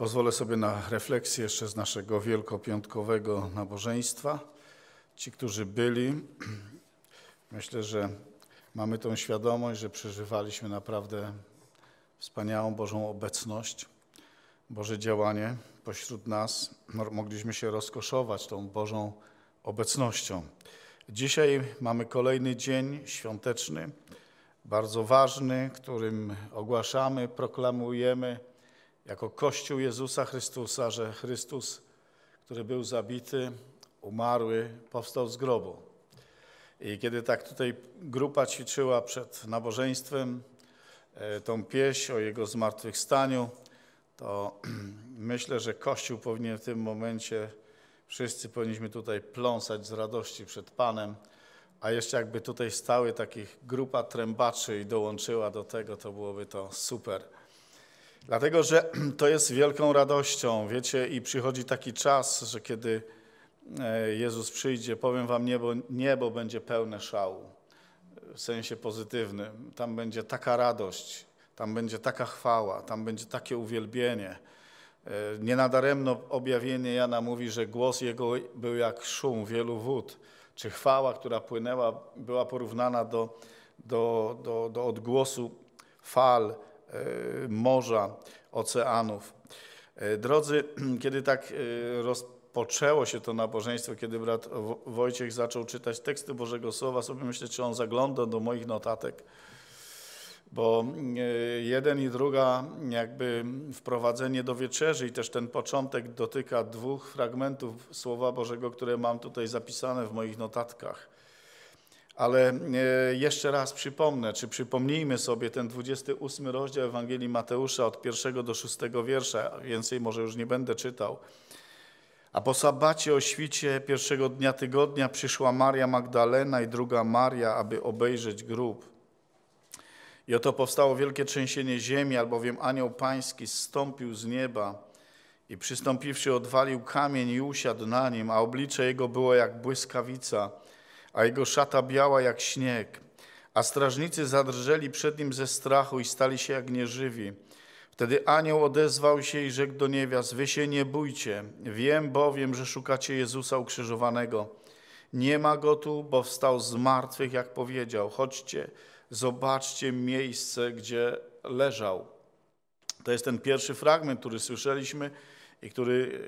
Pozwolę sobie na refleksję jeszcze z naszego wielkopiątkowego nabożeństwa. Ci, którzy byli, myślę, że mamy tą świadomość, że przeżywaliśmy naprawdę wspaniałą Bożą obecność, Boże działanie pośród nas. Mogliśmy się rozkoszować tą Bożą obecnością. Dzisiaj mamy kolejny dzień świąteczny, bardzo ważny, którym ogłaszamy, proklamujemy jako Kościół Jezusa Chrystusa, że Chrystus, który był zabity, umarły, powstał z grobu. I kiedy tak tutaj grupa ćwiczyła przed nabożeństwem e, tą pieśń o Jego zmartwychwstaniu, to myślę, że Kościół powinien w tym momencie, wszyscy powinniśmy tutaj pląsać z radości przed Panem, a jeszcze jakby tutaj stały takich grupa trębaczy i dołączyła do tego, to byłoby to super. Dlatego, że to jest wielką radością. Wiecie, i przychodzi taki czas, że kiedy e, Jezus przyjdzie, powiem wam, niebo, niebo będzie pełne szału. W sensie pozytywnym. Tam będzie taka radość, tam będzie taka chwała, tam będzie takie uwielbienie. E, nie nadaremno objawienie Jana mówi, że głos jego był jak szum wielu wód, czy chwała, która płynęła, była porównana do, do, do, do odgłosu fal E, morza, oceanów. E, drodzy, kiedy tak e, rozpoczęło się to nabożeństwo, kiedy brat Wojciech zaczął czytać teksty Bożego Słowa, sobie myślę, czy on zagląda do moich notatek, bo jeden i druga jakby wprowadzenie do wieczerzy i też ten początek dotyka dwóch fragmentów Słowa Bożego, które mam tutaj zapisane w moich notatkach. Ale e, jeszcze raz przypomnę, czy przypomnijmy sobie ten 28 rozdział Ewangelii Mateusza od pierwszego do szóstego wiersza, więcej może już nie będę czytał. A po sabacie o świcie pierwszego dnia tygodnia przyszła Maria Magdalena i druga Maria, aby obejrzeć grób. I oto powstało wielkie trzęsienie ziemi, albowiem anioł pański zstąpił z nieba i przystąpiwszy odwalił kamień i usiadł na nim, a oblicze jego było jak błyskawica – a jego szata biała jak śnieg. A strażnicy zadrżeli przed nim ze strachu i stali się jak nieżywi. Wtedy anioł odezwał się i rzekł do niewiast: Wy się nie bójcie, wiem bowiem, że szukacie Jezusa ukrzyżowanego. Nie ma go tu, bo wstał z martwych, jak powiedział. Chodźcie, zobaczcie miejsce, gdzie leżał. To jest ten pierwszy fragment, który słyszeliśmy i który,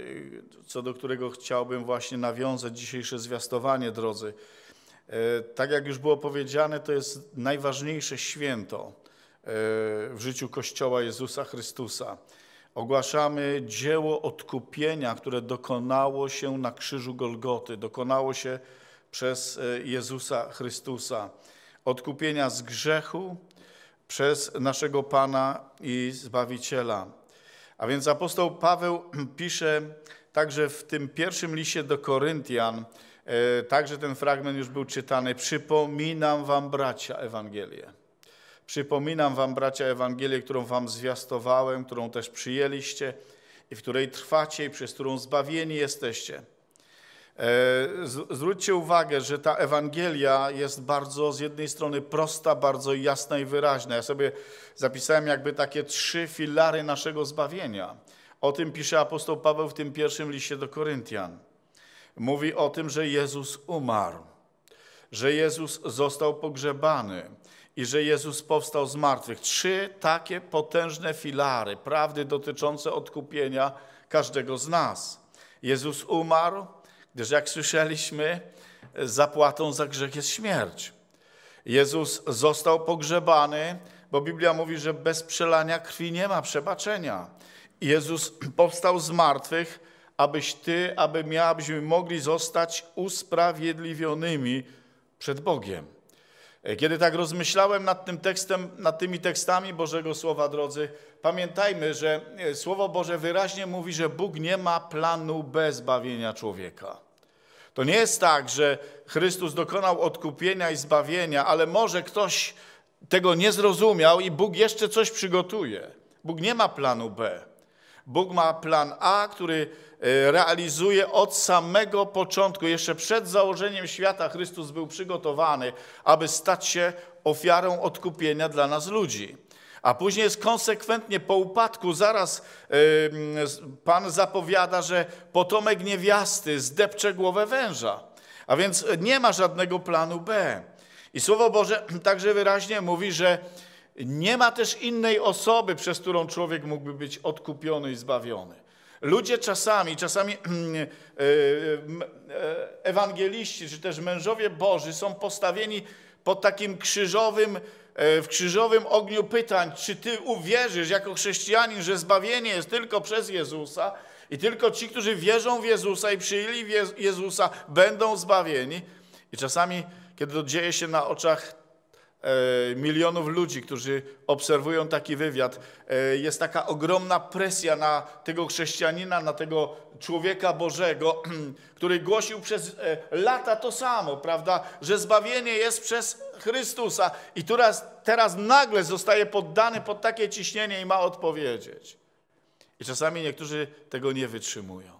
co do którego chciałbym właśnie nawiązać dzisiejsze zwiastowanie, drodzy. E, tak jak już było powiedziane, to jest najważniejsze święto e, w życiu Kościoła Jezusa Chrystusa. Ogłaszamy dzieło odkupienia, które dokonało się na krzyżu Golgoty, dokonało się przez e, Jezusa Chrystusa. Odkupienia z grzechu przez naszego Pana i Zbawiciela. A więc apostoł Paweł pisze także w tym pierwszym liście do Koryntian, E, także ten fragment już był czytany. Przypominam wam, bracia, Ewangelię. Przypominam wam, bracia, Ewangelię, którą wam zwiastowałem, którą też przyjęliście i w której trwacie i przez którą zbawieni jesteście. E, zwróćcie uwagę, że ta Ewangelia jest bardzo z jednej strony prosta, bardzo jasna i wyraźna. Ja sobie zapisałem jakby takie trzy filary naszego zbawienia. O tym pisze apostoł Paweł w tym pierwszym liście do Koryntian mówi o tym, że Jezus umarł, że Jezus został pogrzebany i że Jezus powstał z martwych. Trzy takie potężne filary prawdy dotyczące odkupienia każdego z nas. Jezus umarł, gdyż jak słyszeliśmy, zapłatą za grzech jest śmierć. Jezus został pogrzebany, bo Biblia mówi, że bez przelania krwi nie ma przebaczenia. Jezus powstał z martwych, abyś Ty, aby ja, abyśmy mogli zostać usprawiedliwionymi przed Bogiem. E, kiedy tak rozmyślałem nad tym tekstem, nad tymi tekstami Bożego Słowa, drodzy, pamiętajmy, że e, Słowo Boże wyraźnie mówi, że Bóg nie ma planu bez zbawienia człowieka. To nie jest tak, że Chrystus dokonał odkupienia i zbawienia, ale może ktoś tego nie zrozumiał i Bóg jeszcze coś przygotuje. Bóg nie ma planu B. Bóg ma plan A, który e, realizuje od samego początku. Jeszcze przed założeniem świata Chrystus był przygotowany, aby stać się ofiarą odkupienia dla nas ludzi. A później jest konsekwentnie po upadku, zaraz e, Pan zapowiada, że potomek niewiasty zdepcze głowę węża. A więc nie ma żadnego planu B. I Słowo Boże także wyraźnie mówi, że nie ma też innej osoby, przez którą człowiek mógłby być odkupiony i zbawiony. Ludzie czasami, czasami mm, e, e, ewangeliści czy też mężowie Boży są postawieni pod takim krzyżowym, e, w krzyżowym ogniu pytań, czy ty uwierzysz jako chrześcijanin, że zbawienie jest tylko przez Jezusa i tylko ci, którzy wierzą w Jezusa i przyjęli Jezusa, będą zbawieni. I czasami, kiedy to dzieje się na oczach E, milionów ludzi, którzy obserwują taki wywiad, e, jest taka ogromna presja na tego chrześcijanina, na tego człowieka Bożego, który głosił przez e, lata to samo, prawda, że zbawienie jest przez Chrystusa i teraz, teraz nagle zostaje poddany pod takie ciśnienie i ma odpowiedzieć. I czasami niektórzy tego nie wytrzymują.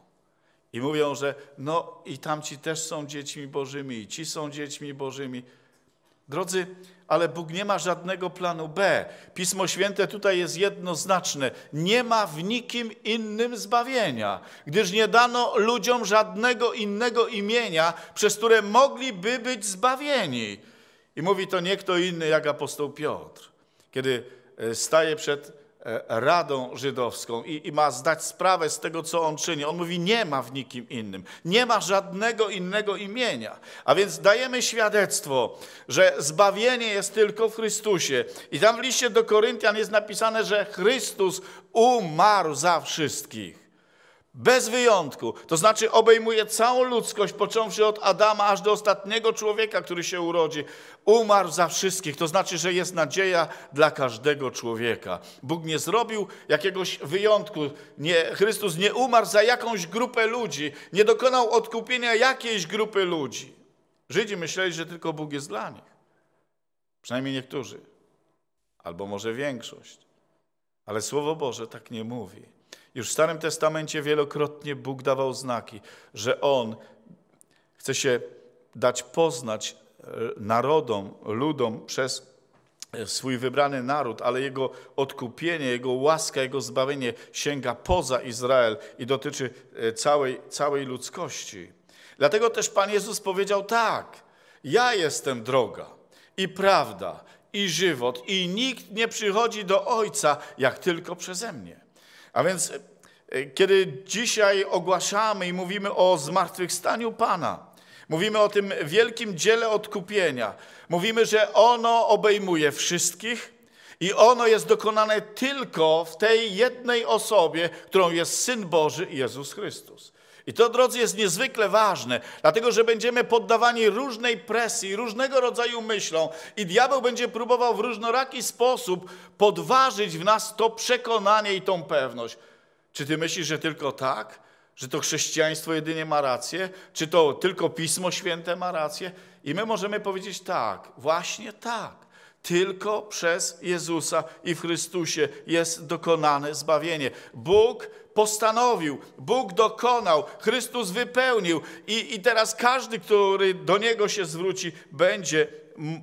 I mówią, że no i tamci też są dziećmi Bożymi, i ci są dziećmi Bożymi. Drodzy, ale Bóg nie ma żadnego planu B. Pismo Święte tutaj jest jednoznaczne. Nie ma w nikim innym zbawienia, gdyż nie dano ludziom żadnego innego imienia, przez które mogliby być zbawieni. I mówi to nie kto inny jak apostoł Piotr, kiedy e, staje przed E, Radą Żydowską i, i, ma zdać sprawę z tego, co on czyni. On mówi: Nie ma w nikim innym, nie ma żadnego innego imienia. A więc dajemy świadectwo, że zbawienie jest tylko w Chrystusie. I tam w liście do Koryntian jest napisane, że Chrystus umarł za wszystkich. Bez wyjątku. To znaczy obejmuje całą ludzkość, począwszy od Adama aż do ostatniego człowieka, który się urodzi. Umarł za wszystkich. To znaczy, że jest nadzieja dla każdego człowieka. Bóg nie zrobił jakiegoś wyjątku. Nie, Chrystus nie umarł za jakąś grupę ludzi. Nie dokonał odkupienia jakiejś grupy ludzi. Żydzi myśleli, że tylko Bóg jest dla nich. Przynajmniej niektórzy. Albo może większość. Ale Słowo Boże tak nie mówi. Już w Starym Testamencie wielokrotnie Bóg dawał znaki, że On chce się dać poznać e, narodom, ludom przez e, swój wybrany naród, ale jego odkupienie, jego łaska, jego zbawienie sięga poza Izrael i dotyczy e, całej, całej ludzkości. Dlatego też Pan Jezus powiedział tak: Ja jestem droga i prawda i żywot, i nikt nie przychodzi do Ojca jak tylko przeze mnie. A więc e, kiedy dzisiaj ogłaszamy i mówimy o zmartwychwstaniu Pana, mówimy o tym wielkim dziele odkupienia, mówimy, że ono obejmuje wszystkich i ono jest dokonane tylko w tej jednej osobie, którą jest Syn Boży Jezus Chrystus. I to, drodzy, jest niezwykle ważne, dlatego że będziemy poddawani różnej presji, różnego rodzaju myślom i diabeł będzie próbował w różnoraki sposób podważyć w nas to przekonanie i tą pewność. Czy ty myślisz, że tylko tak? Że to chrześcijaństwo jedynie ma rację? Czy to tylko Pismo Święte ma rację? I my możemy powiedzieć tak, właśnie tak. Tylko przez Jezusa i w Chrystusie jest dokonane zbawienie. Bóg postanowił, Bóg dokonał, Chrystus wypełnił i, i teraz każdy, który do Niego się zwróci, będzie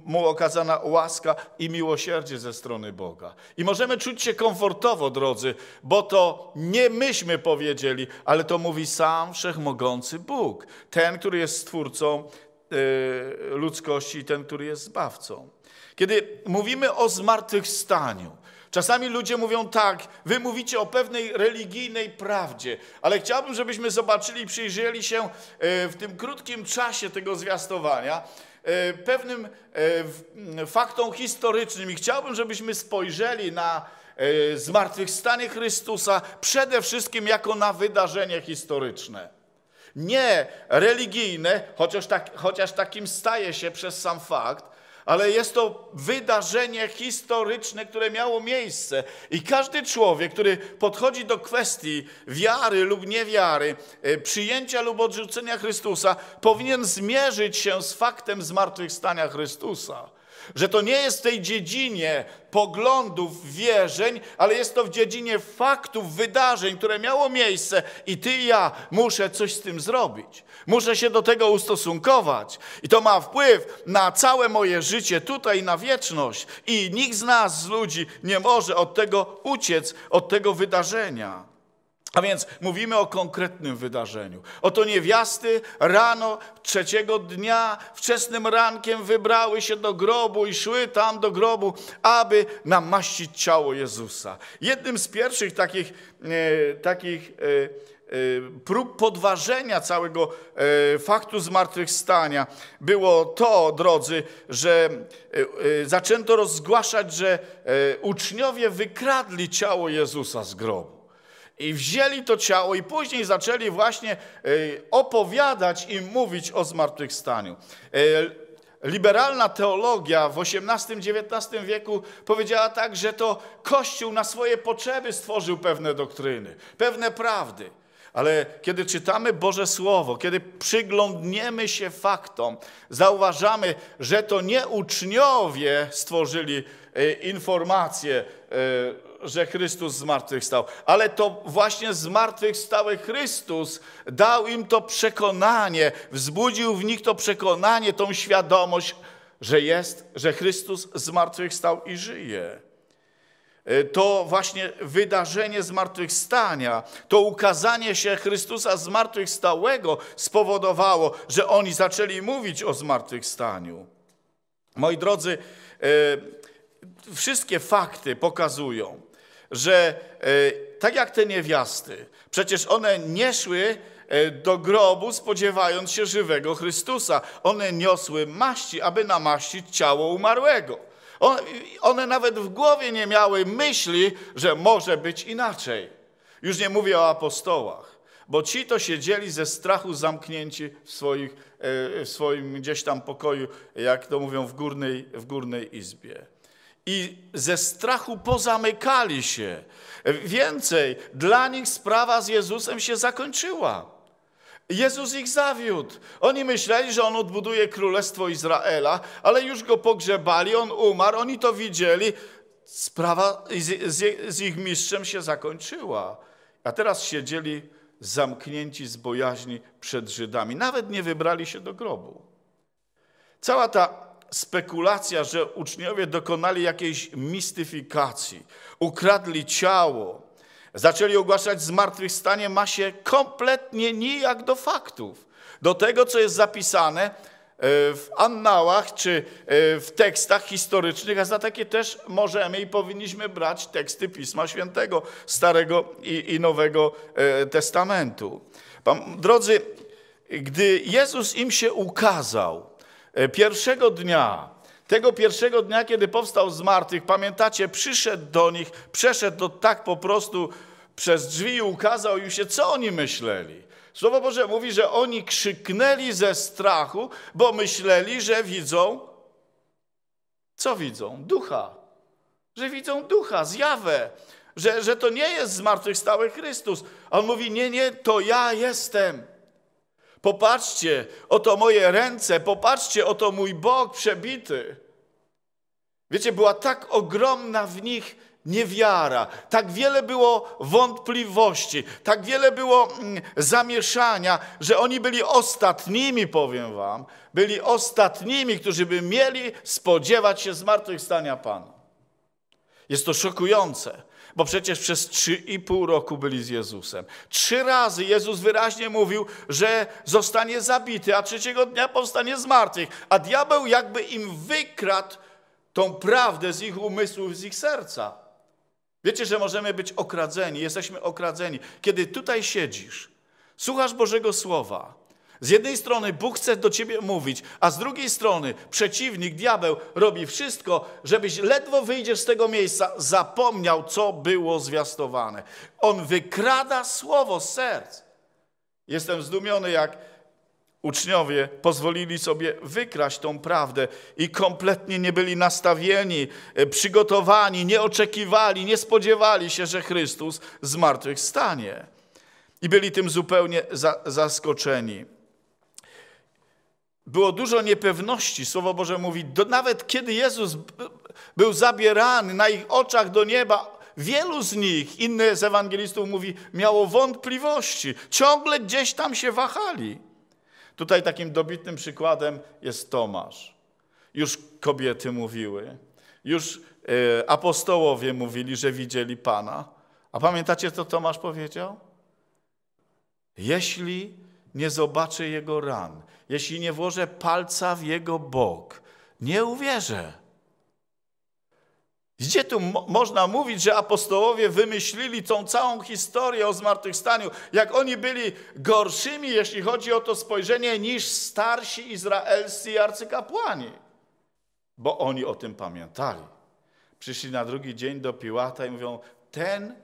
mu okazana łaska i miłosierdzie ze strony Boga. I możemy czuć się komfortowo, drodzy, bo to nie myśmy powiedzieli, ale to mówi sam wszechmogący Bóg, ten, który jest stwórcą y, ludzkości i ten, który jest zbawcą. Kiedy mówimy o zmartwychwstaniu, czasami ludzie mówią tak, wy mówicie o pewnej religijnej prawdzie, ale chciałbym, żebyśmy zobaczyli, przyjrzeli się e, w tym krótkim czasie tego zwiastowania e, pewnym e, faktom historycznym i chciałbym, żebyśmy spojrzeli na zmartwychwstanie Chrystusa przede wszystkim jako na wydarzenie historyczne. Nie religijne, chociaż, tak, chociaż takim staje się przez sam fakt, ale jest to wydarzenie historyczne, które miało miejsce. I każdy człowiek, który podchodzi do kwestii wiary lub niewiary, e, przyjęcia lub odrzucenia Chrystusa, powinien zmierzyć się z faktem zmartwychwstania Chrystusa. Że to nie jest w tej dziedzinie poglądów, wierzeń, ale jest to w dziedzinie faktów, wydarzeń, które miało miejsce i ty i ja muszę coś z tym zrobić. Muszę się do tego ustosunkować. I to ma wpływ na całe moje życie tutaj, na wieczność. I nikt z nas, z ludzi, nie może od tego uciec, od tego wydarzenia. A więc mówimy o konkretnym wydarzeniu. Oto niewiasty rano trzeciego dnia, wczesnym rankiem wybrały się do grobu i szły tam do grobu, aby namaścić ciało Jezusa. Jednym z pierwszych takich, e, takich e, e, prób podważenia całego e, faktu zmartwychwstania było to, drodzy, że e, e, zaczęto rozgłaszać, że uczniowie wykradli ciało Jezusa z grobu. I wzięli to ciało i później zaczęli właśnie y, opowiadać i mówić o zmartwychwstaniu. Y, liberalna teologia w XVIII-XIX wieku powiedziała tak, że to Kościół na swoje potrzeby stworzył pewne doktryny, pewne prawdy. Ale kiedy czytamy Boże Słowo, kiedy przyglądniemy się faktom, zauważamy, że to nie uczniowie stworzyli y, informacje że Chrystus zmartwychwstał, ale to właśnie zmartwychwstały Chrystus dał im to przekonanie, wzbudził w nich to przekonanie, tą świadomość, że jest, że Chrystus zmartwychwstał i żyje. E, to właśnie wydarzenie zmartwychwstania, to ukazanie się Chrystusa zmartwychwstałego spowodowało, że oni zaczęli mówić o zmartwychwstaniu. Moi drodzy, e, wszystkie fakty pokazują, że e, tak jak te niewiasty, przecież one nie szły e, do grobu spodziewając się żywego Chrystusa. One niosły maści, aby namaścić ciało umarłego. One nawet w głowie nie miały myśli, że może być inaczej. Już nie mówię o apostołach, bo ci to siedzieli ze strachu zamknięci w, swoich, e, w swoim gdzieś tam pokoju, jak to mówią, w górnej, w górnej izbie i ze strachu pozamykali się. Więcej, dla nich sprawa z Jezusem się zakończyła. Jezus ich zawiódł. Oni myśleli, że on odbuduje królestwo Izraela, ale już go pogrzebali, on umarł, oni to widzieli. Sprawa z, z, z ich mistrzem się zakończyła. A teraz siedzieli zamknięci z bojaźni przed Żydami. Nawet nie wybrali się do grobu. Cała ta spekulacja, że uczniowie dokonali jakiejś mistyfikacji, ukradli ciało, zaczęli ogłaszać zmartwychwstanie, ma się kompletnie nijak do faktów, do tego, co jest zapisane e, w annałach czy e, w tekstach historycznych, a za takie też możemy i powinniśmy brać teksty Pisma Świętego, Starego i, i Nowego e, Testamentu. Drodzy, gdy Jezus im się ukazał, E, pierwszego dnia, tego pierwszego dnia, kiedy powstał z martwych, pamiętacie, przyszedł do nich, przeszedł to tak po prostu przez drzwi i ukazał im się, co oni myśleli. Słowo Boże mówi, że oni krzyknęli ze strachu, bo myśleli, że widzą. Co widzą? Ducha. Że widzą ducha, zjawę. Że, że to nie jest zmartwychwstały Chrystus. A on mówi: Nie, nie, to ja jestem. Popatrzcie, oto moje ręce, popatrzcie, oto mój bok przebity. Wiecie, była tak ogromna w nich niewiara, tak wiele było wątpliwości, tak wiele było mm, zamieszania, że oni byli ostatnimi, powiem wam, byli ostatnimi, którzy by mieli spodziewać się zmartwychwstania Pana. Jest to szokujące. Bo przecież przez trzy i pół roku byli z Jezusem. Trzy razy Jezus wyraźnie mówił, że zostanie zabity, a trzeciego dnia powstanie z martwych. A diabeł jakby im wykradł tą prawdę z ich umysłów, z ich serca. Wiecie, że możemy być okradzeni, jesteśmy okradzeni. Kiedy tutaj siedzisz, słuchasz Bożego Słowa, z jednej strony Bóg chce do ciebie mówić, a z drugiej strony przeciwnik, diabeł robi wszystko, żebyś ledwo wyjdziesz z tego miejsca, zapomniał, co było zwiastowane. On wykrada słowo z serc. Jestem zdumiony, jak uczniowie pozwolili sobie wykraść tą prawdę i kompletnie nie byli nastawieni, e, przygotowani, nie oczekiwali, nie spodziewali się, że Chrystus zmartwychwstanie. I byli tym zupełnie zaskoczeni było dużo niepewności. Słowo Boże mówi, do, nawet kiedy Jezus był zabierany na ich oczach do nieba, wielu z nich, inny z ewangelistów mówi, miało wątpliwości. Ciągle gdzieś tam się wahali. Tutaj takim dobitnym przykładem jest Tomasz. Już kobiety mówiły, już e, apostołowie mówili, że widzieli Pana. A pamiętacie, co Tomasz powiedział? Jeśli nie zobaczy jego ran, jeśli nie włożę palca w jego bok, nie uwierzę. Gdzie tu mo można mówić, że apostołowie wymyślili tą całą historię o zmartwychwstaniu, jak oni byli gorszymi, jeśli chodzi o to spojrzenie, niż starsi izraelscy arcykapłani? Bo oni o tym pamiętali. Przyszli na drugi dzień do Piłata i mówią: Ten,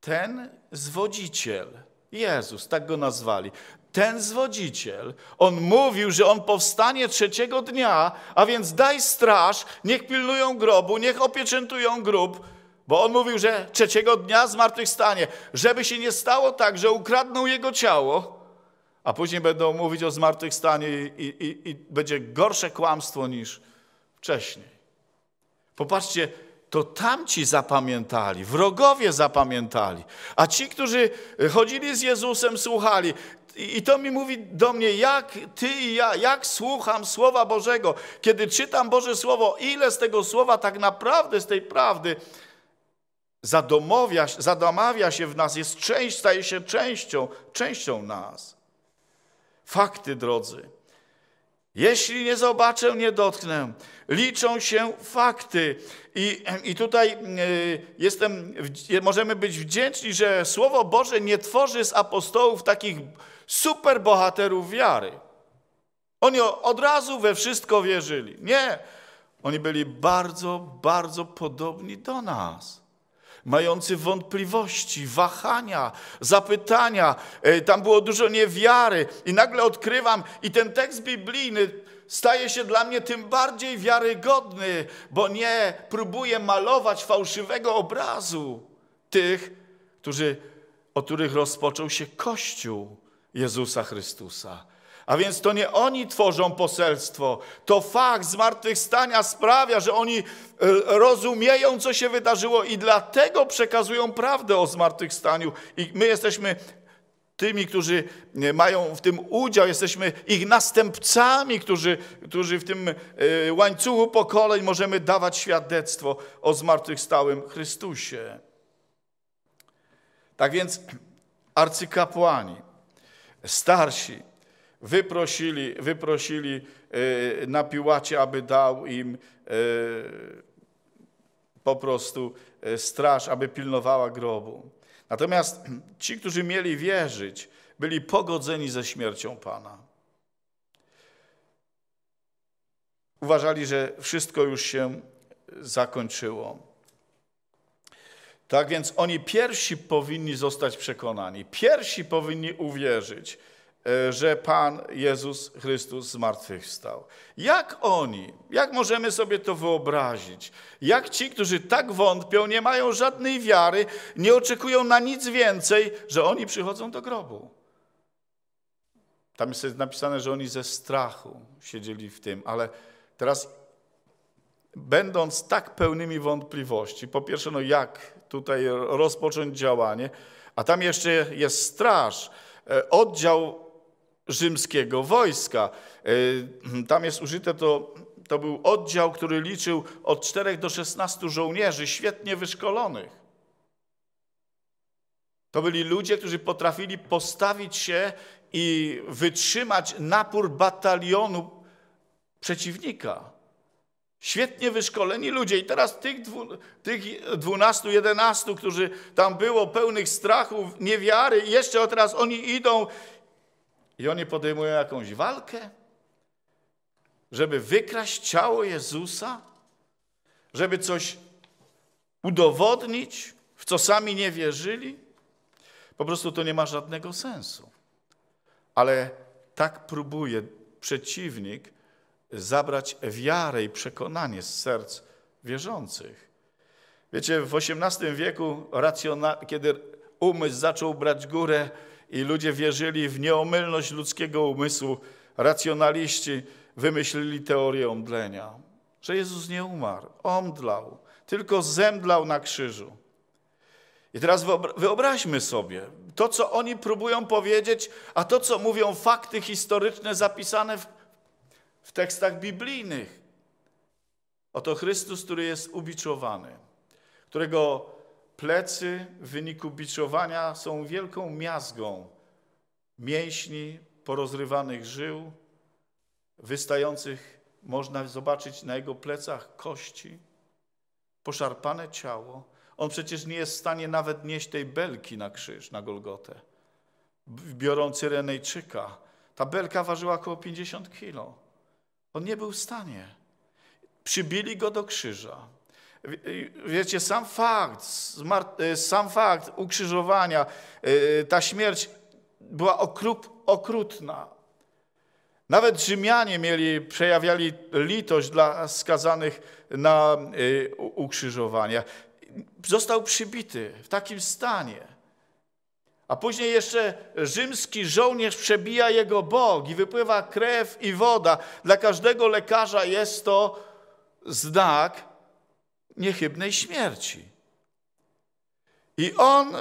ten zwodziciel, Jezus, tak go nazwali. Ten zwodziciel, on mówił, że on powstanie trzeciego dnia, a więc daj straż, niech pilnują grobu, niech opieczętują grób, bo on mówił, że trzeciego dnia zmartwychwstanie, żeby się nie stało tak, że ukradną jego ciało, a później będą mówić o zmartwychwstanie i, i, i będzie gorsze kłamstwo niż wcześniej. Popatrzcie, to tamci zapamiętali, wrogowie zapamiętali. A ci, którzy e, chodzili z Jezusem, słuchali. I to mi mówi do mnie, jak ty i ja, jak słucham Słowa Bożego, kiedy czytam Boże Słowo, ile z tego Słowa tak naprawdę, z tej prawdy zadomawia, zadomawia się w nas, jest część, staje się częścią, częścią nas. Fakty, drodzy. Jeśli nie zobaczę, nie dotknę. Liczą się fakty. I, i tutaj e, jestem, możemy być wdzięczni, że Słowo Boże nie tworzy z apostołów takich superbohaterów wiary. Oni od razu we wszystko wierzyli. Nie. Oni byli bardzo, bardzo podobni do nas mający wątpliwości, wahania, zapytania. E, tam było dużo niewiary. I nagle odkrywam, i ten tekst biblijny staje się dla mnie tym bardziej wiarygodny, bo nie próbuje malować fałszywego obrazu tych, którzy, o których rozpoczął się Kościół Jezusa Chrystusa. A więc to nie oni tworzą poselstwo. To fakt zmartwychwstania sprawia, że oni e, rozumieją, co się wydarzyło i dlatego przekazują prawdę o zmartwychwstaniu. I my jesteśmy tymi, którzy e, mają w tym udział, jesteśmy ich następcami, którzy, którzy w tym e, łańcuchu pokoleń możemy dawać świadectwo o zmartwychwstałym Chrystusie. Tak więc arcykapłani, starsi, Wyprosili, wyprosili e, na Piłacie, aby dał im e, po prostu e, straż, aby pilnowała grobu. Natomiast ci, którzy mieli wierzyć, byli pogodzeni ze śmiercią Pana. Uważali, że wszystko już się zakończyło. Tak więc oni pierwsi powinni zostać przekonani, pierwsi powinni uwierzyć. E, że Pan Jezus Chrystus zmartwychwstał. Jak oni, jak możemy sobie to wyobrazić? Jak ci, którzy tak wątpią, nie mają żadnej wiary, nie oczekują na nic więcej, że oni przychodzą do grobu? Tam jest napisane, że oni ze strachu siedzieli w tym, ale teraz, będąc tak pełnymi wątpliwości, po pierwsze, no jak tutaj rozpocząć działanie, a tam jeszcze jest straż, e, oddział rzymskiego wojska. E, tam jest użyte to, to był oddział, który liczył od 4 do 16 żołnierzy, świetnie wyszkolonych. To byli ludzie, którzy potrafili postawić się i wytrzymać napór batalionu przeciwnika. Świetnie wyszkoleni ludzie. I teraz tych, dwu, tych którzy tam było pełnych strachu, niewiary, jeszcze teraz oni idą i oni podejmują jakąś walkę, żeby wykraść ciało Jezusa, żeby coś udowodnić, w co sami nie wierzyli. Po prostu to nie ma żadnego sensu. Ale tak próbuje przeciwnik zabrać wiarę i przekonanie z serc wierzących. Wiecie, w XVIII wieku, kiedy umysł zaczął brać górę, i ludzie wierzyli w nieomylność ludzkiego umysłu. Racjonaliści wymyślili teorię omdlenia, że Jezus nie umarł, omdlał, tylko zemdlał na krzyżu. I teraz wyobraźmy sobie to, co oni próbują powiedzieć, a to, co mówią fakty historyczne zapisane w, w tekstach biblijnych. Oto Chrystus, który jest ubiczowany, którego plecy w wyniku biczowania są wielką miazgą mięśni, porozrywanych żył, wystających, można zobaczyć na jego plecach kości, poszarpane ciało. On przecież nie jest w stanie nawet nieść tej belki na krzyż, na Golgotę. biorąc Renejczyka. Ta belka ważyła około 50 kilo. On nie był w stanie. Przybili go do krzyża. Wiecie, sam fakt, e, sam fakt ukrzyżowania, e, ta śmierć była okrup, okrutna. Nawet Rzymianie mieli, przejawiali litość dla skazanych na e, ukrzyżowania. Został przybity w takim stanie. A później jeszcze rzymski żołnierz przebija jego bok i wypływa krew i woda. Dla każdego lekarza jest to znak, niechybnej śmierci. I on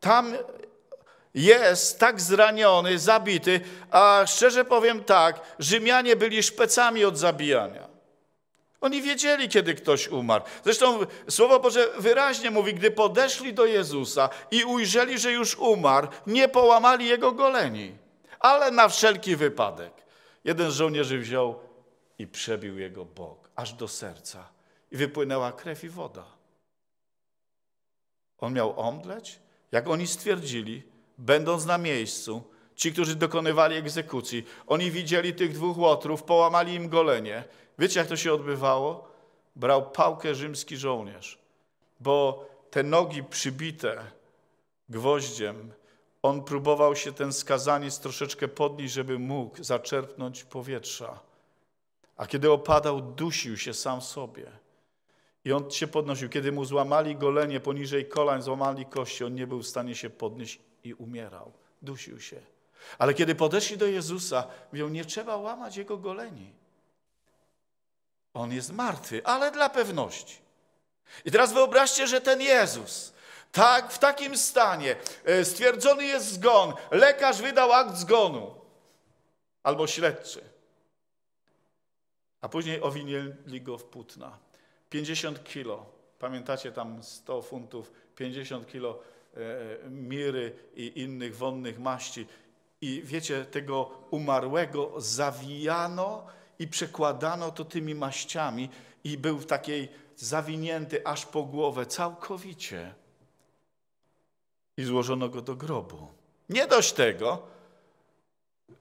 tam jest tak zraniony, zabity, a szczerze powiem tak, Rzymianie byli szpecami od zabijania. Oni wiedzieli, kiedy ktoś umarł. Zresztą Słowo Boże wyraźnie mówi, gdy podeszli do Jezusa i ujrzeli, że już umarł, nie połamali Jego goleni, ale na wszelki wypadek. Jeden z żołnierzy wziął i przebił Jego bok, aż do serca i wypłynęła krew i woda. On miał omdleć? Jak oni stwierdzili, będąc na miejscu, ci, którzy dokonywali egzekucji, oni widzieli tych dwóch łotrów, połamali im golenie. Wiecie, jak to się odbywało? Brał pałkę rzymski żołnierz, bo te nogi przybite gwoździem, on próbował się ten skazaniec troszeczkę podnieść, żeby mógł zaczerpnąć powietrza. A kiedy opadał, dusił się sam sobie. I on się podnosił. Kiedy mu złamali golenie poniżej kolan, złamali kości, on nie był w stanie się podnieść i umierał. Dusił się. Ale kiedy podeszli do Jezusa, mówią, nie trzeba łamać jego goleni. On jest martwy, ale dla pewności. I teraz wyobraźcie, że ten Jezus, tak, w takim stanie, e, stwierdzony jest zgon, lekarz wydał akt zgonu albo śledczy. A później owinęli go w płótna. 50 kilo. Pamiętacie tam 100 funtów, 50 kilo e, e, miry i innych wonnych maści. I wiecie, tego umarłego zawijano i przekładano to tymi maściami i był w takiej zawinięty aż po głowę całkowicie. I złożono go do grobu. Nie dość tego,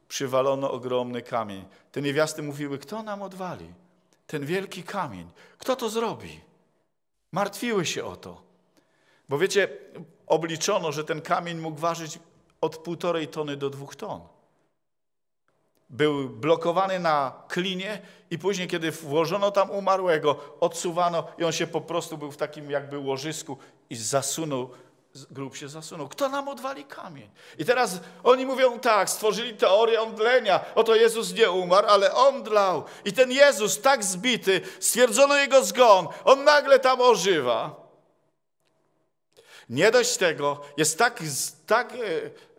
przywalono ogromny kamień. Te niewiasty mówiły, kto nam odwali? ten wielki kamień. Kto to zrobi? Martwiły się o to. Bo wiecie, obliczono, że ten kamień mógł ważyć od półtorej tony do dwóch ton. Był blokowany na klinie i później, kiedy włożono tam umarłego, odsuwano i on się po prostu był w takim jakby łożysku i zasunął grób się zasunął. Kto nam odwali kamień? I teraz oni mówią tak, stworzyli teorię omdlenia. Oto Jezus nie umarł, ale omdlał. I ten Jezus tak zbity, stwierdzono jego zgon, on nagle tam ożywa. Nie dość tego, jest tak, tak e,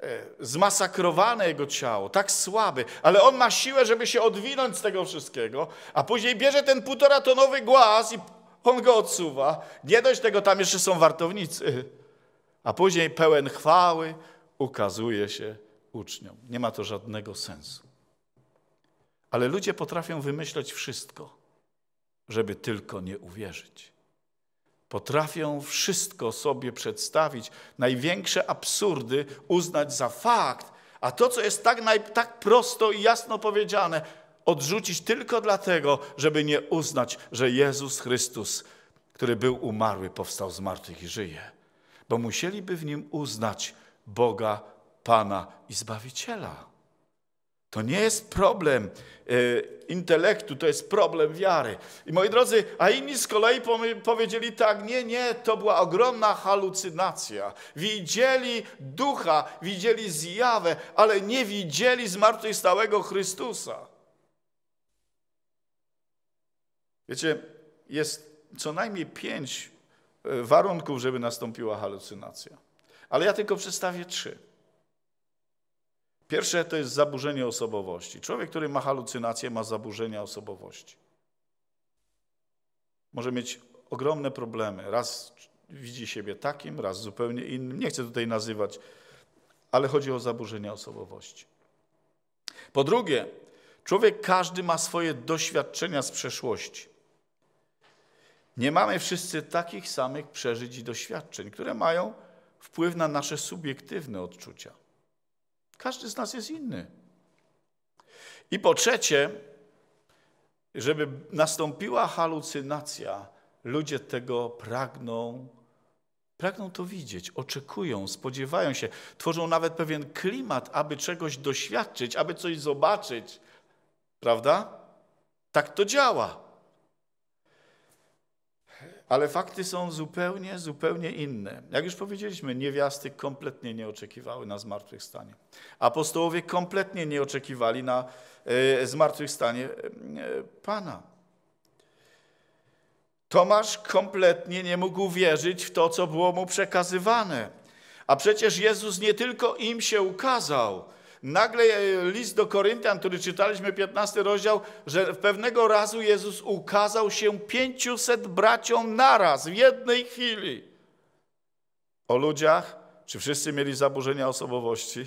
e, zmasakrowane jego ciało, tak słaby, ale on ma siłę, żeby się odwinąć z tego wszystkiego, a później bierze ten półtora tonowy głaz i on go odsuwa. Nie dość tego, tam jeszcze są wartownicy a później pełen chwały ukazuje się uczniom. Nie ma to żadnego sensu. Ale ludzie potrafią wymyśleć wszystko, żeby tylko nie uwierzyć. Potrafią wszystko sobie przedstawić, największe absurdy uznać za fakt, a to, co jest tak, naj, tak prosto i jasno powiedziane, odrzucić tylko dlatego, żeby nie uznać, że Jezus Chrystus, który był umarły, powstał z martwych i żyje bo musieliby w nim uznać Boga, Pana i Zbawiciela. To nie jest problem y, intelektu, to jest problem wiary. I moi drodzy, a inni z kolei powiedzieli tak, nie, nie, to była ogromna halucynacja. Widzieli ducha, widzieli zjawę, ale nie widzieli zmartwychwstałego Chrystusa. Wiecie, jest co najmniej pięć E, warunków, żeby nastąpiła halucynacja. Ale ja tylko przedstawię trzy. Pierwsze to jest zaburzenie osobowości. Człowiek, który ma halucynację, ma zaburzenia osobowości. Może mieć ogromne problemy. Raz widzi siebie takim, raz zupełnie innym. Nie chcę tutaj nazywać, ale chodzi o zaburzenia osobowości. Po drugie, człowiek każdy ma swoje doświadczenia z przeszłości nie mamy wszyscy takich samych przeżyć i doświadczeń, które mają wpływ na nasze subiektywne odczucia. Każdy z nas jest inny. I po trzecie, żeby nastąpiła halucynacja, ludzie tego pragną, pragną to widzieć, oczekują, spodziewają się, tworzą nawet pewien klimat, aby czegoś doświadczyć, aby coś zobaczyć. Prawda? Tak to działa ale fakty są zupełnie, zupełnie inne. Jak już powiedzieliśmy, niewiasty kompletnie nie oczekiwały na zmartwychwstanie. Apostołowie kompletnie nie oczekiwali na e, zmartwychwstanie e, Pana. Tomasz kompletnie nie mógł wierzyć w to, co było mu przekazywane. A przecież Jezus nie tylko im się ukazał, Nagle e, list do Koryntian, który czytaliśmy, 15 rozdział, że pewnego razu Jezus ukazał się 500 braciom naraz, w jednej chwili. O ludziach, czy wszyscy mieli zaburzenia osobowości?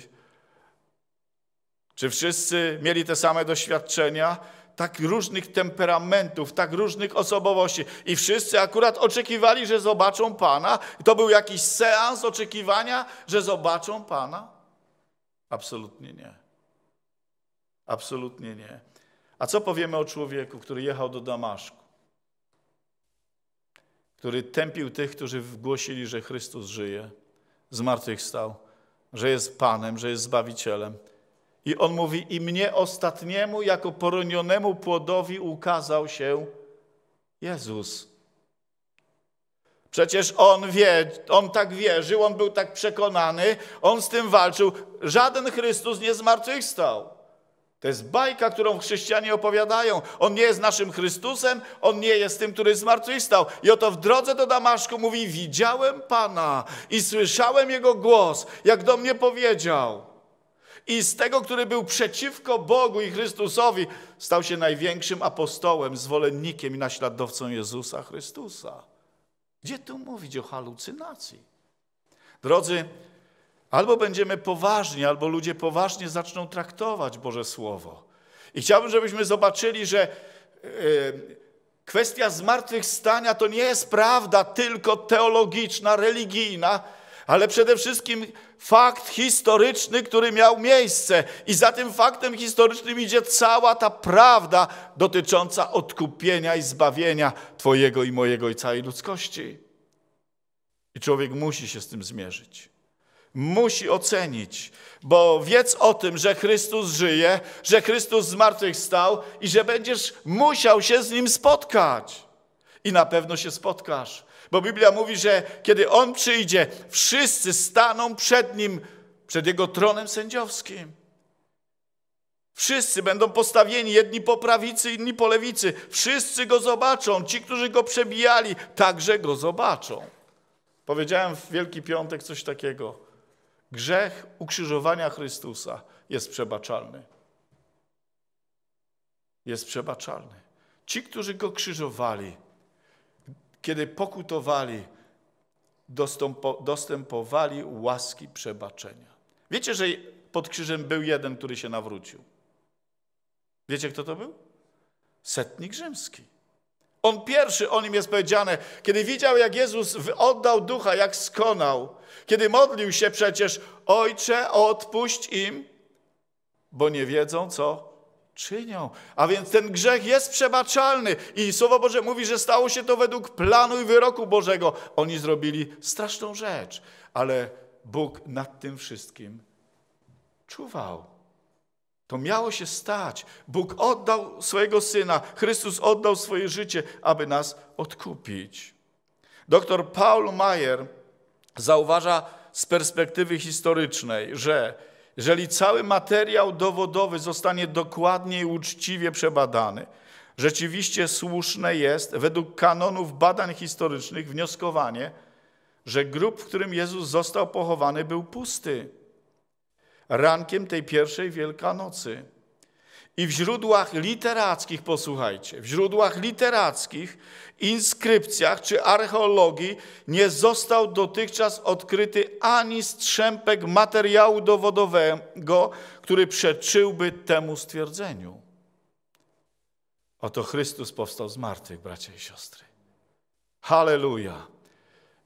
Czy wszyscy mieli te same doświadczenia? tak różnych temperamentów, tak różnych osobowości. I wszyscy akurat oczekiwali, że zobaczą Pana. To był jakiś seans oczekiwania, że zobaczą Pana. Absolutnie nie. Absolutnie nie. A co powiemy o człowieku, który jechał do Damaszku? Który tępił tych, którzy wgłosili, że Chrystus żyje, zmartwychwstał, że jest Panem, że jest Zbawicielem. I on mówi, i mnie ostatniemu, jako poronionemu płodowi ukazał się Jezus. Przecież on wie, on tak wierzył, on był tak przekonany, on z tym walczył. Żaden Chrystus nie zmartwychwstał. To jest bajka, którą chrześcijanie opowiadają. On nie jest naszym Chrystusem, on nie jest tym, który zmartwychwstał. I oto w drodze do Damaszku mówi: Widziałem Pana i słyszałem jego głos, jak do mnie powiedział. I z tego, który był przeciwko Bogu i Chrystusowi, stał się największym apostołem, zwolennikiem i naśladowcą Jezusa Chrystusa. Gdzie tu mówić o halucynacji? Drodzy, albo będziemy poważni, albo ludzie poważnie zaczną traktować Boże Słowo. I chciałbym, żebyśmy zobaczyli, że yy, kwestia zmartwychwstania to nie jest prawda tylko teologiczna, religijna, ale przede wszystkim fakt historyczny, który miał miejsce. I za tym faktem historycznym idzie cała ta prawda dotycząca odkupienia i zbawienia Twojego i mojego i całej ludzkości. I człowiek musi się z tym zmierzyć musi ocenić, bo wiedz o tym, że Chrystus żyje, że Chrystus zmartwychwstał i że będziesz musiał się z Nim spotkać. I na pewno się spotkasz. Bo Biblia mówi, że kiedy On przyjdzie, wszyscy staną przed Nim, przed Jego tronem sędziowskim. Wszyscy będą postawieni, jedni po prawicy, inni po lewicy. Wszyscy go zobaczą. Ci, którzy go przebijali, także go zobaczą. Powiedziałem w Wielki Piątek coś takiego. Grzech ukrzyżowania Chrystusa jest przebaczalny. Jest przebaczalny. Ci, którzy go krzyżowali, kiedy pokutowali, dostępowali łaski przebaczenia. Wiecie, że pod krzyżem był jeden, który się nawrócił. Wiecie, kto to był? Setnik rzymski. On pierwszy, o nim jest powiedziane, kiedy widział, jak Jezus oddał ducha, jak skonał, kiedy modlił się przecież, Ojcze, odpuść im, bo nie wiedzą, co czynią. A więc ten grzech jest przebaczalny i Słowo Boże mówi, że stało się to według planu i wyroku Bożego. Oni zrobili straszną rzecz, ale Bóg nad tym wszystkim czuwał. To miało się stać. Bóg oddał swojego Syna, Chrystus oddał swoje życie, aby nas odkupić. Doktor Paul Mayer zauważa z perspektywy historycznej, że jeżeli cały materiał dowodowy zostanie dokładnie i uczciwie przebadany, rzeczywiście słuszne jest, według kanonów badań historycznych, wnioskowanie, że grób, w którym Jezus został pochowany, był pusty rankiem tej pierwszej Wielkanocy. I w źródłach literackich, posłuchajcie, w źródłach literackich, inskrypcjach czy archeologii nie został dotychczas odkryty ani strzępek materiału dowodowego, który przeczyłby temu stwierdzeniu. Oto Chrystus powstał z martwych, bracia i siostry. Halleluja!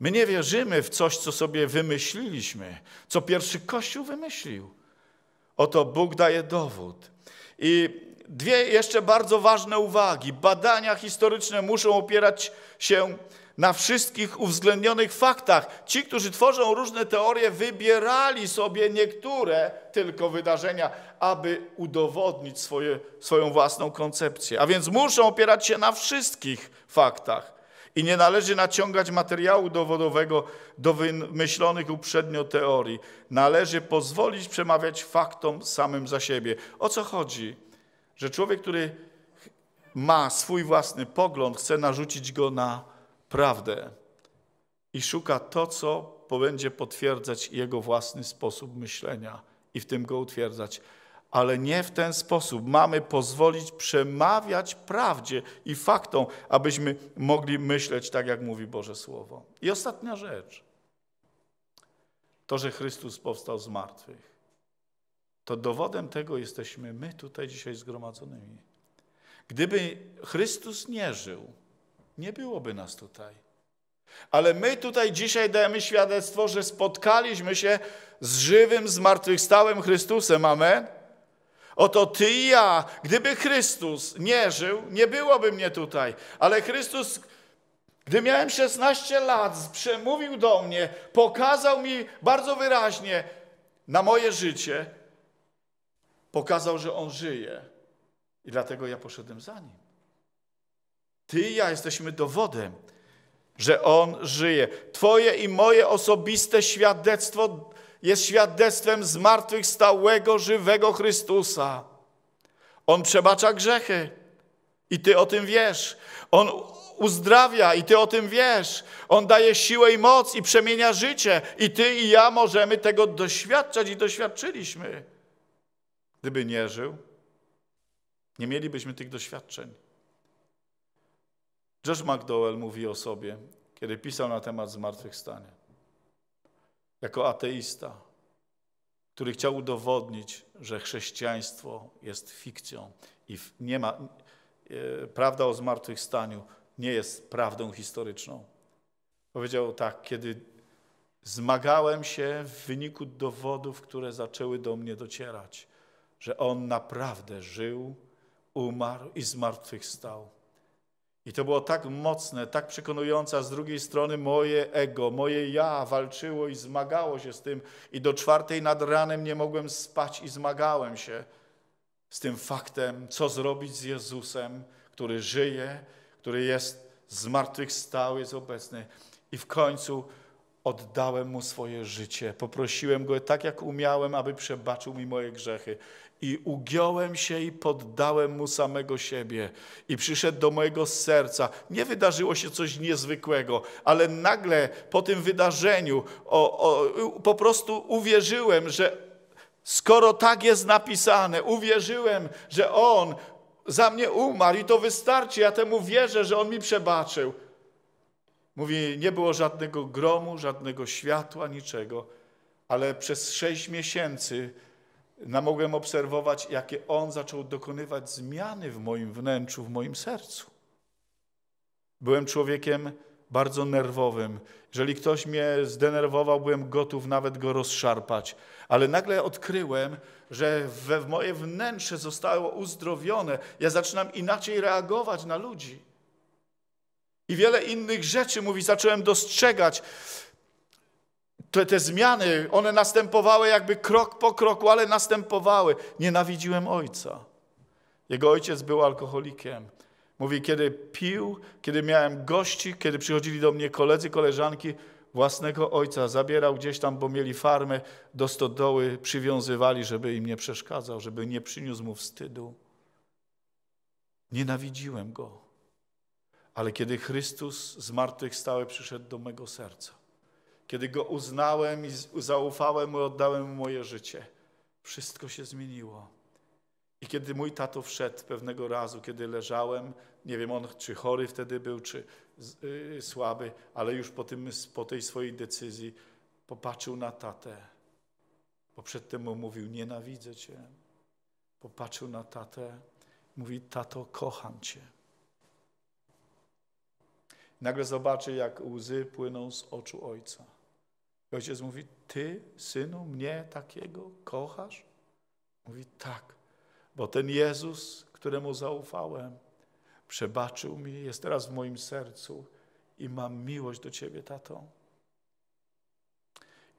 My nie wierzymy w coś, co sobie wymyśliliśmy, co pierwszy Kościół wymyślił. Oto Bóg daje dowód – i dwie jeszcze bardzo ważne uwagi. Badania historyczne muszą opierać się na wszystkich uwzględnionych faktach. Ci, którzy tworzą różne teorie, wybierali sobie niektóre tylko wydarzenia, aby udowodnić swoje, swoją własną koncepcję. A więc muszą opierać się na wszystkich faktach i nie należy naciągać materiału dowodowego do wymyślonych uprzednio teorii. Należy pozwolić przemawiać faktom samym za siebie. O co chodzi? Że człowiek, który ma swój własny pogląd, chce narzucić go na prawdę i szuka to, co będzie potwierdzać jego własny sposób myślenia i w tym go utwierdzać ale nie w ten sposób. Mamy pozwolić przemawiać prawdzie i faktom, abyśmy mogli myśleć tak, jak mówi Boże Słowo. I ostatnia rzecz. To, że Chrystus powstał z martwych, to dowodem tego jesteśmy my tutaj dzisiaj zgromadzonymi. Gdyby Chrystus nie żył, nie byłoby nas tutaj. Ale my tutaj dzisiaj dajemy świadectwo, że spotkaliśmy się z żywym, zmartwychwstałym Chrystusem. Amen. Oto ty i ja, gdyby Chrystus nie żył, nie byłoby mnie tutaj, ale Chrystus gdy miałem 16 lat, przemówił do mnie, pokazał mi bardzo wyraźnie na moje życie, pokazał, że On żyje. I dlatego ja poszedłem za Nim. Ty i ja jesteśmy dowodem, że On żyje. Twoje i moje osobiste świadectwo jest świadectwem zmartwychwstałego, żywego Chrystusa. On przebacza grzechy i Ty o tym wiesz. On uzdrawia i Ty o tym wiesz. On daje siłę i moc i przemienia życie. I Ty i ja możemy tego doświadczać i doświadczyliśmy. Gdyby nie żył, nie mielibyśmy tych doświadczeń. George McDowell mówi o sobie, kiedy pisał na temat zmartwychwstania jako ateista, który chciał udowodnić, że chrześcijaństwo jest fikcją i nie ma, e, prawda o zmartwychwstaniu nie jest prawdą historyczną. Powiedział tak, kiedy zmagałem się w wyniku dowodów, które zaczęły do mnie docierać, że on naprawdę żył, umarł i zmartwychwstał. I to było tak mocne, tak przekonujące, a z drugiej strony moje ego, moje ja walczyło i zmagało się z tym. I do czwartej nad ranem nie mogłem spać i zmagałem się z tym faktem, co zrobić z Jezusem, który żyje, który jest zmartwychwstał, jest obecny. I w końcu oddałem Mu swoje życie. Poprosiłem Go tak, jak umiałem, aby przebaczył mi moje grzechy. I ugiąłem się i poddałem Mu samego siebie. I przyszedł do mojego serca. Nie wydarzyło się coś niezwykłego, ale nagle po tym wydarzeniu o, o, po prostu uwierzyłem, że skoro tak jest napisane, uwierzyłem, że On za mnie umarł i to wystarczy. Ja temu wierzę, że On mi przebaczył. Mówi, nie było żadnego gromu, żadnego światła, niczego, ale przez sześć miesięcy mogłem obserwować, jakie on zaczął dokonywać zmiany w moim wnętrzu, w moim sercu. Byłem człowiekiem bardzo nerwowym. Jeżeli ktoś mnie zdenerwował, byłem gotów nawet go rozszarpać. Ale nagle odkryłem, że we, moje wnętrze zostało uzdrowione. Ja zaczynam inaczej reagować na ludzi i wiele innych rzeczy, mówi, zacząłem dostrzegać. Te, te zmiany, one następowały jakby krok po kroku, ale następowały. Nienawidziłem ojca. Jego ojciec był alkoholikiem. Mówi, kiedy pił, kiedy miałem gości, kiedy przychodzili do mnie koledzy, koleżanki, własnego ojca zabierał gdzieś tam, bo mieli farmę, do stodoły przywiązywali, żeby im nie przeszkadzał, żeby nie przyniósł mu wstydu. Nienawidziłem go ale kiedy Chrystus z zmartwychwstały przyszedł do mego serca, kiedy Go uznałem i zaufałem Mu, oddałem Mu moje życie, wszystko się zmieniło. I kiedy mój tato wszedł pewnego razu, kiedy leżałem, nie wiem on czy chory wtedy był, czy yy, słaby, ale już po, tym, po tej swojej decyzji popatrzył na tatę, bo przedtem mu mówił, nienawidzę Cię. Popatrzył na tatę, mówi, tato, kocham Cię. Nagle zobaczy, jak łzy płyną z oczu ojca. I ojciec mówi: Ty, synu, mnie takiego kochasz? Mówi: Tak, bo ten Jezus, któremu zaufałem, przebaczył mi, jest teraz w moim sercu i mam miłość do ciebie, tato.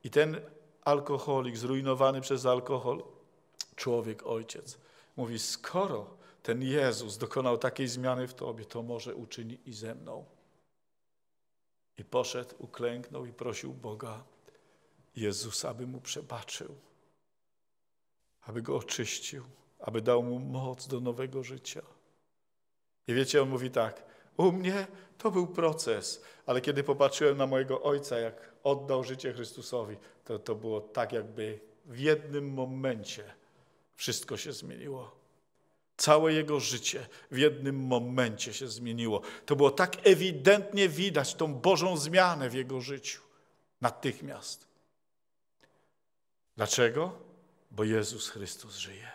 I ten alkoholik, zrujnowany przez alkohol, człowiek, ojciec, mówi: Skoro ten Jezus dokonał takiej zmiany w tobie, to może uczyni i ze mną. I poszedł, uklęknął i prosił Boga, Jezus, aby mu przebaczył, aby go oczyścił, aby dał mu moc do nowego życia. I wiecie, on mówi tak: U mnie to był proces, ale kiedy popatrzyłem na mojego ojca, jak oddał życie Chrystusowi, to to było tak, jakby w jednym momencie wszystko się zmieniło. Całe jego życie w jednym momencie się zmieniło. To było tak ewidentnie widać tą Bożą zmianę w jego życiu. Natychmiast. Dlaczego? Bo Jezus Chrystus żyje.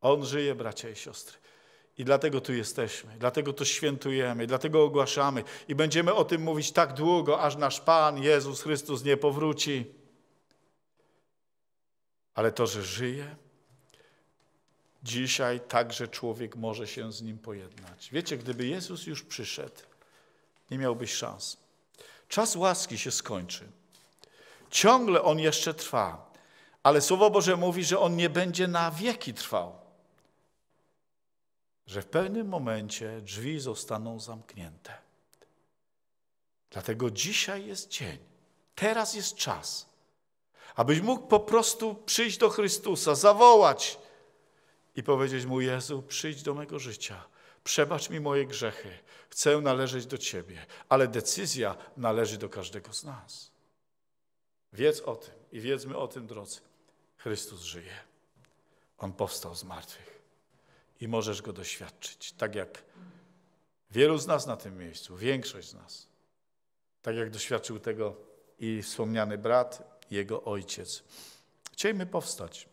On żyje, bracia i siostry. I dlatego tu jesteśmy, dlatego to świętujemy, dlatego ogłaszamy i będziemy o tym mówić tak długo, aż nasz Pan Jezus Chrystus nie powróci. Ale to, że żyje, Dzisiaj także człowiek może się z nim pojednać. Wiecie, gdyby Jezus już przyszedł, nie miałbyś szans. Czas łaski się skończy. Ciągle on jeszcze trwa, ale Słowo Boże mówi, że on nie będzie na wieki trwał. Że w pewnym momencie drzwi zostaną zamknięte. Dlatego dzisiaj jest dzień, teraz jest czas, abyś mógł po prostu przyjść do Chrystusa, zawołać i powiedzieć mu: Jezu, przyjdź do mego życia, przebacz mi moje grzechy, chcę należeć do Ciebie, ale decyzja należy do każdego z nas. Wiedz o tym i wiedzmy o tym, drodzy. Chrystus żyje. On powstał z martwych i możesz go doświadczyć, tak jak wielu z nas na tym miejscu, większość z nas, tak jak doświadczył tego i wspomniany brat, jego ojciec. Chciejmy powstać.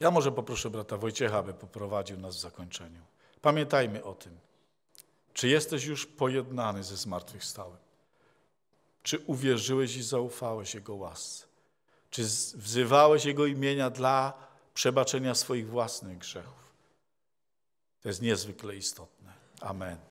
Ja może poproszę brata Wojciecha, aby poprowadził nas w zakończeniu. Pamiętajmy o tym. Czy jesteś już pojednany ze zmartwychwstałym? Czy uwierzyłeś i zaufałeś Jego łasce? Czy wzywałeś Jego imienia dla przebaczenia swoich własnych grzechów? To jest niezwykle istotne. Amen.